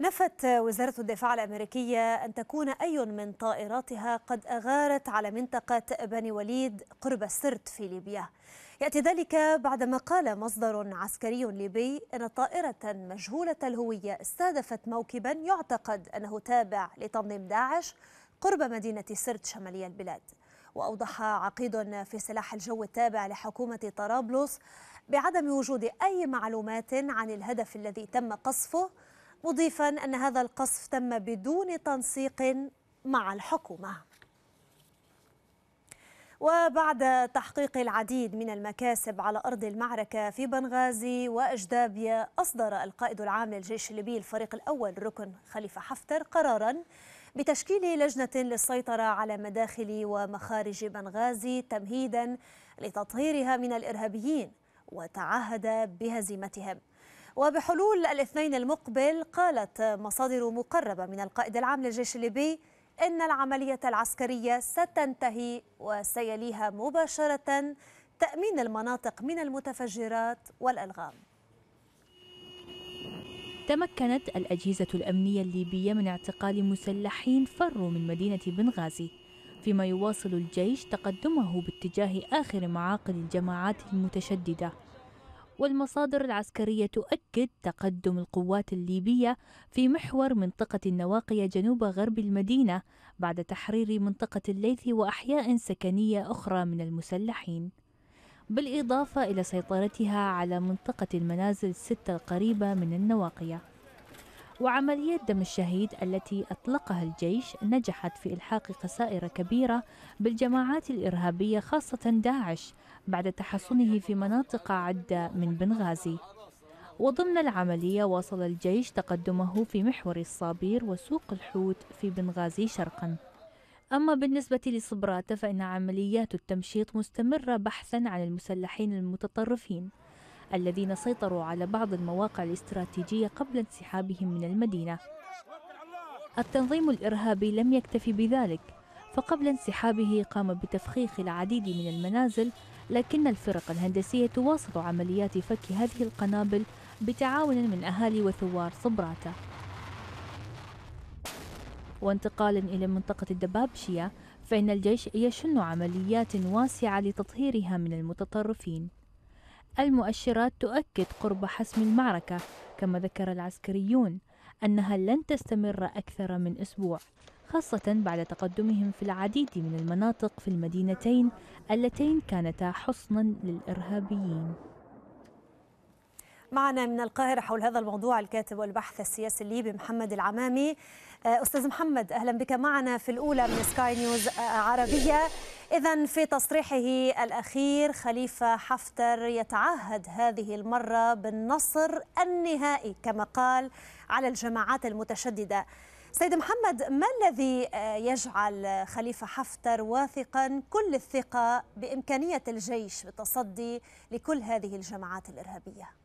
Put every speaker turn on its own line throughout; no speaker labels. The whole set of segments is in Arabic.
نفت وزارة الدفاع الأمريكية أن تكون أي من طائراتها قد أغارت على منطقة بني وليد قرب السرت في ليبيا يأتي ذلك بعدما قال مصدر عسكري ليبي أن طائرة مجهولة الهوية استهدفت موكبا يعتقد أنه تابع لتنظيم داعش قرب مدينة سرت شمالي البلاد وأوضح عقيد في سلاح الجو التابع لحكومة طرابلس بعدم وجود أي معلومات عن الهدف الذي تم قصفه مضيفا أن هذا القصف تم بدون تنسيق مع الحكومة وبعد تحقيق العديد من المكاسب على أرض المعركة في بنغازي وأجدابيا أصدر القائد العام للجيش الليبي الفريق الأول ركن خليفة حفتر قراراً بتشكيل لجنة للسيطرة على مداخل ومخارج بنغازي تمهيداً لتطهيرها من الإرهابيين وتعهد بهزيمتهم وبحلول الاثنين المقبل قالت مصادر مقربة من القائد العام للجيش الليبي إن العملية العسكرية ستنتهي وسيليها مباشرة تأمين المناطق من المتفجرات والألغام
تمكنت الأجهزة الأمنية الليبية من اعتقال مسلحين فروا من مدينة بنغازي فيما يواصل الجيش تقدمه باتجاه آخر معاقل الجماعات المتشددة والمصادر العسكرية تؤكد تقدم القوات الليبية في محور منطقة النواقية جنوب غرب المدينة بعد تحرير منطقة الليث وأحياء سكنية أخرى من المسلحين بالإضافة إلى سيطرتها على منطقة المنازل الستة القريبة من النواقية وعملية دم الشهيد التي أطلقها الجيش نجحت في إلحاق خسائر كبيرة بالجماعات الإرهابية خاصة داعش بعد تحصنه في مناطق عدة من بنغازي وضمن العملية واصل الجيش تقدمه في محور الصابير وسوق الحوت في بنغازي شرقاً أما بالنسبة لصبرات فإن عمليات التمشيط مستمرة بحثا عن المسلحين المتطرفين الذين سيطروا على بعض المواقع الاستراتيجية قبل انسحابهم من المدينة التنظيم الإرهابي لم يكتفي بذلك فقبل انسحابه قام بتفخيخ العديد من المنازل لكن الفرق الهندسية تواصل عمليات فك هذه القنابل بتعاون من أهالي وثوار صبراتة وانتقالا إلى منطقة الدبابشية فإن الجيش يشن عمليات واسعة لتطهيرها من المتطرفين المؤشرات تؤكد قرب حسم المعركة كما ذكر العسكريون أنها لن تستمر أكثر من أسبوع خاصة بعد تقدمهم في العديد من المناطق في المدينتين اللتين كانتا حصنا للإرهابيين
معنا من القاهرة حول هذا الموضوع الكاتب والبحث السياسي الليبي محمد العمامي آه، أستاذ محمد أهلا بك معنا في الأولى من سكاي نيوز آه، عربية إذا في تصريحه الأخير خليفة حفتر يتعهد هذه المرة بالنصر النهائي كما قال على الجماعات المتشددة سيد محمد ما الذي آه، يجعل خليفة حفتر واثقا كل الثقة بإمكانية الجيش بالتصدي لكل هذه الجماعات الإرهابية؟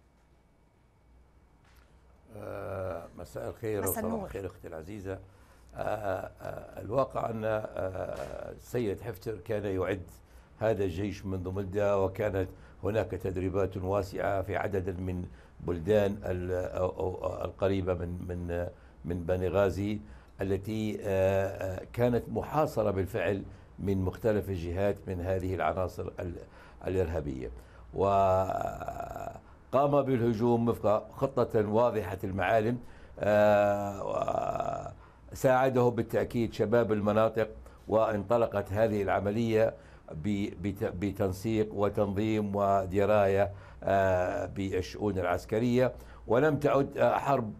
مساء الخير مساء النور الخير اختي العزيزه آه، آه، آه، الواقع ان السيد حفتر كان يعد هذا الجيش منذ مده وكانت هناك تدريبات واسعه في عدد من بلدان القريبه من من من بنغازي التي كانت محاصره بالفعل من مختلف الجهات من هذه العناصر الارهابيه وقام بالهجوم وفق خطه واضحه المعالم آه، ساعده بالتأكيد شباب المناطق وانطلقت هذه العملية بتنسيق وتنظيم ودراية آه، بالشؤون العسكرية ولم تعد آه، حرب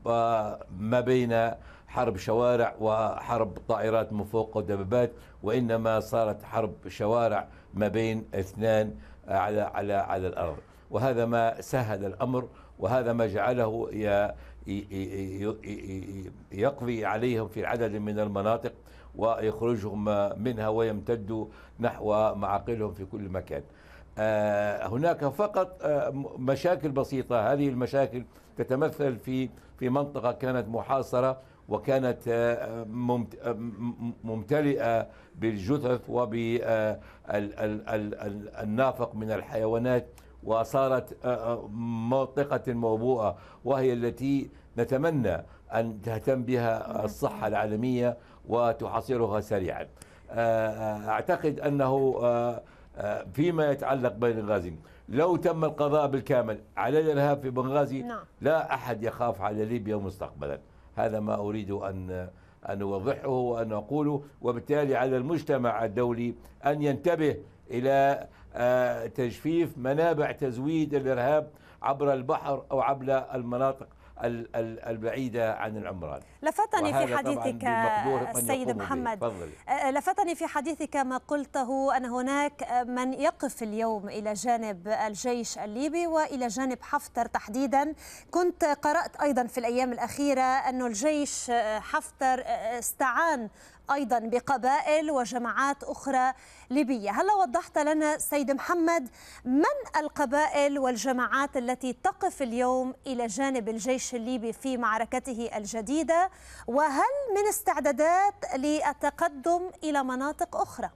ما بين حرب شوارع وحرب طائرات من فوق ودبابات وإنما صارت حرب شوارع ما بين اثنان على على على الأرض وهذا ما سهل الأمر وهذا ما جعله يقضي عليهم في عدد من المناطق ويخرجهم منها ويمتد نحو معاقلهم في كل مكان آه، هناك فقط آه، مشاكل بسيطة هذه المشاكل تتمثل في في منطقة كانت محاصرة وكانت آه، ممتلئة بالجثث وبالنافق من الحيوانات وصارت منطقة آه، آه، موبوءة وهي التي نتمنى أن تهتم بها الصحة العالمية وتحاصرها سريعا آه، أعتقد أنه فيما يتعلق بنغازي لو تم القضاء بالكامل على الإرهاب في بنغازي نعم. لا أحد يخاف على ليبيا مستقبلا هذا ما أريد أن أن أوضحه وأن أقوله وبالتالي على المجتمع الدولي أن ينتبه إلى آه، تجفيف منابع تزويد الإرهاب عبر البحر أو عبر المناطق البعيدة عن العمران
لفتني في حديثك السيد محمد أه، لفتني في حديثك ما قلته أن هناك من يقف اليوم إلى جانب الجيش الليبي وإلى جانب حفتر تحديدا كنت قرأت أيضا في الأيام الأخيرة أن الجيش أه، حفتر أه، استعان أيضا بقبائل وجماعات أخرى ليبية هل وضحت لنا سيد محمد من القبائل والجماعات التي تقف اليوم إلى جانب الجيش الليبي في معركته الجديدة وهل من استعدادات للتقدم إلى مناطق أخرى؟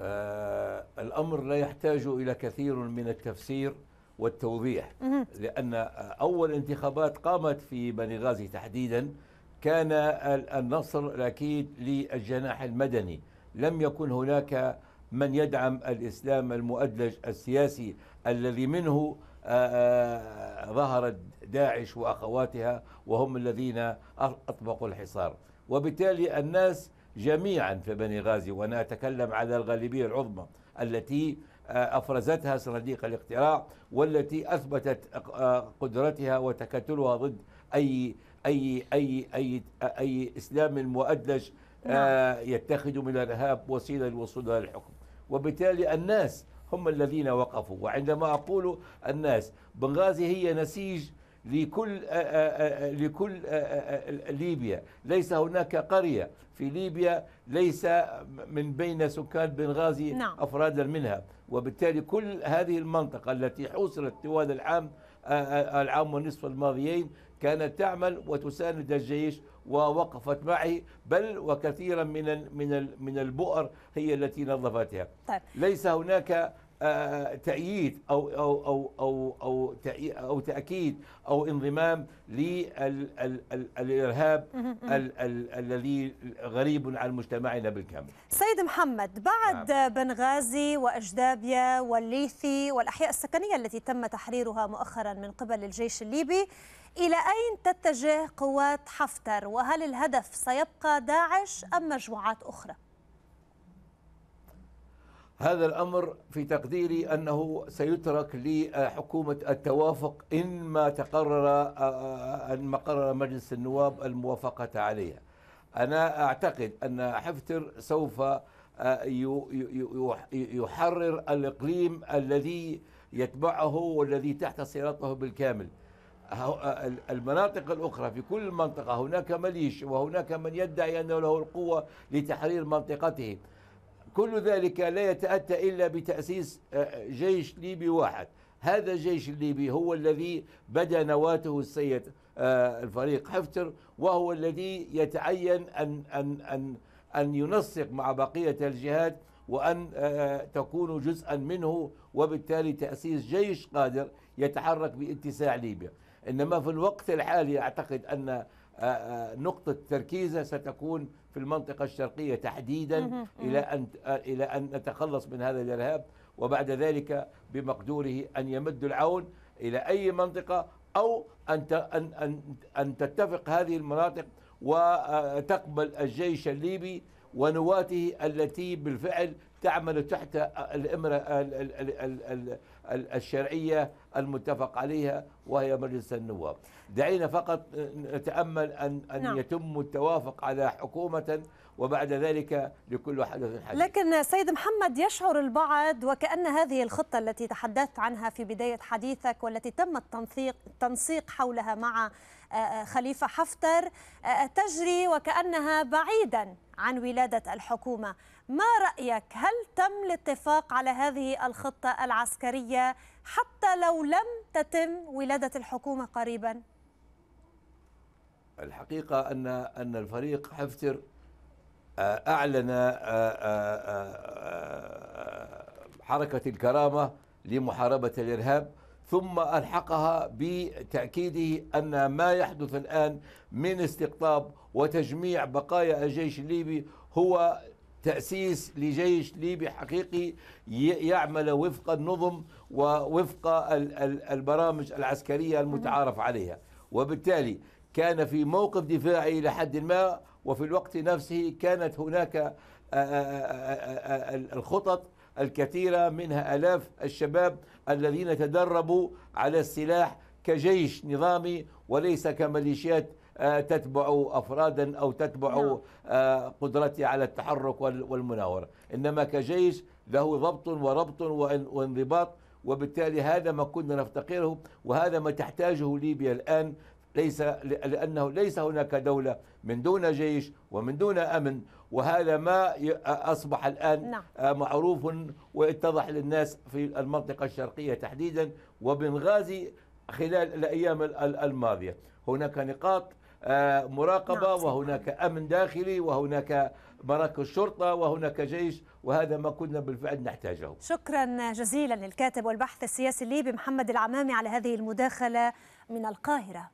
آه الأمر لا يحتاج إلى كثير من التفسير والتوضيح لأن أول انتخابات قامت في بنغازي تحديدا كان النصر الأكيد للجناح المدني لم يكن هناك من يدعم الإسلام المؤدلج السياسي الذي منه آه، آه، ظهرت داعش واخواتها وهم الذين اطبقوا الحصار وبالتالي الناس جميعا في بني غازي وانا اتكلم على الغالبيه العظمى التي آه، افرزتها صناديق الاقتراع والتي اثبتت قدرتها وتكتلها ضد اي اي اي اي اي اسلام مؤدلج نعم. يتخذ من الارهاب وسيله للوصول الى الحكم وبالتالي الناس هم الذين وقفوا وعندما أقول الناس بنغازي هي نسيج لكل لكل ليبيا ليس هناك قرية في ليبيا ليس من بين سكان بنغازي نعم. أفرادا منها وبالتالي كل هذه المنطقة التي حوصرت طوال العام العام والنصف الماضيين كانت تعمل وتساند الجيش ووقفت معه بل وكثيرا من من من البؤر هي التي نظفتها طيب. ليس هناك آه، تأييد أو أو أو أو أو أو تأكيد أو انضمام للإرهاب الذي غريب عن مجتمعنا بالكامل.
سيد محمد بعد نعم. بنغازي وأجدابيا والليثي والأحياء السكنية التي تم تحريرها مؤخرا من قبل الجيش الليبي إلى أين تتجه قوات حفتر وهل الهدف سيبقى داعش أم مجموعات أخرى؟
هذا الأمر في تقديري أنه سيترك لحكومة التوافق إن ما تقرر أن ما قرر مجلس النواب الموافقة عليها أنا أعتقد أن حفتر سوف آه، يحرر الإقليم الذي يتبعه والذي تحت سيطرته بالكامل المناطق الأخرى في كل منطقة هناك مليش وهناك من يدعي أنه له القوة لتحرير منطقته كل ذلك لا يتأتى إلا بتأسيس آه، آه، جيش ليبي واحد هذا الجيش الليبي هو الذي بدا نواته السيد آه، الفريق حفتر وهو الذي يتعين أن, أن, أن, أن ينسق مع بقية الجهات وأن تكون جزءا منه وبالتالي تأسيس جيش قادر يتحرك باتساع ليبيا إنما في الوقت الحالي أعتقد أن آه، آه، نقطة تركيزه ستكون في المنطقة الشرقية تحديدا إلى أن آه، إلى أن نتخلص من هذا الإرهاب وبعد ذلك بمقدوره أن يمد العون إلى أي منطقة أو أن أن أن, أن تتفق هذه المناطق وتقبل الجيش الليبي ونواته التي بالفعل تعمل تحت الامره الشرعيه المتفق عليها وهي مجلس النواب دعينا فقط نتأمل أن, أن نعم. يتم التوافق على حكومة وبعد ذلك لكل حدث حديث
لكن سيد محمد يشعر البعض وكأن هذه الخطة التي تحدثت عنها في بداية حديثك والتي تم التنسيق حولها مع خليفة حفتر آه، آه، تجري وكأنها بعيدا عن ولادة الحكومة ما رأيك هل تم الاتفاق على هذه الخطة العسكرية حتى لو لم تتم ولادة الحكومة قريبا
الحقيقة أن أن الفريق حفتر آه، أعلن حركة الكرامة لمحاربة الإرهاب ثم ألحقها بتأكيده أن ما يحدث الآن من استقطاب وتجميع بقايا الجيش الليبي هو تأسيس لجيش ليبي حقيقي يعمل وفق النظم ووفق البرامج العسكرية المتعارف عليها وبالتالي كان في موقف دفاعي لحد ما وفي الوقت نفسه كانت هناك آه، آه، آه، الخطط الكثيرة منها ألاف الشباب الذين تدربوا على السلاح كجيش نظامي وليس كميليشيات آه، تتبع أفرادا أو تتبع نعم. آه، قدرتي على التحرك والمناورة إنما كجيش له ضبط وربط وانضباط وبالتالي هذا ما كنا نفتقره وهذا ما تحتاجه ليبيا الآن ليس لأنه ليس هناك دولة من دون جيش ومن دون أمن وهذا ما أصبح الآن نعم. آه، معروف واتضح للناس في المنطقة الشرقية تحديدا وبنغازي خلال الأيام الماضية هناك نقاط آه، مراقبة نعم. وهناك أمن داخلي وهناك مراكز شرطة وهناك جيش وهذا ما كنا بالفعل نحتاجه
شكرا جزيلا للكاتب والبحث السياسي الليبي محمد العمامي على هذه المداخلة من القاهرة